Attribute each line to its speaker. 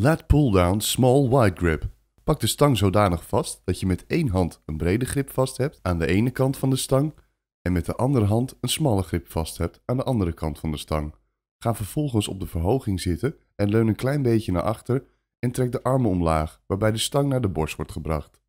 Speaker 1: Laat pull down small wide grip. Pak de stang zodanig vast dat je met één hand een brede grip vast hebt aan de ene kant van de stang en met de andere hand een smalle grip vast hebt aan de andere kant van de stang. Ga vervolgens op de verhoging zitten en leun een klein beetje naar achter en trek de armen omlaag, waarbij de stang naar de borst wordt gebracht.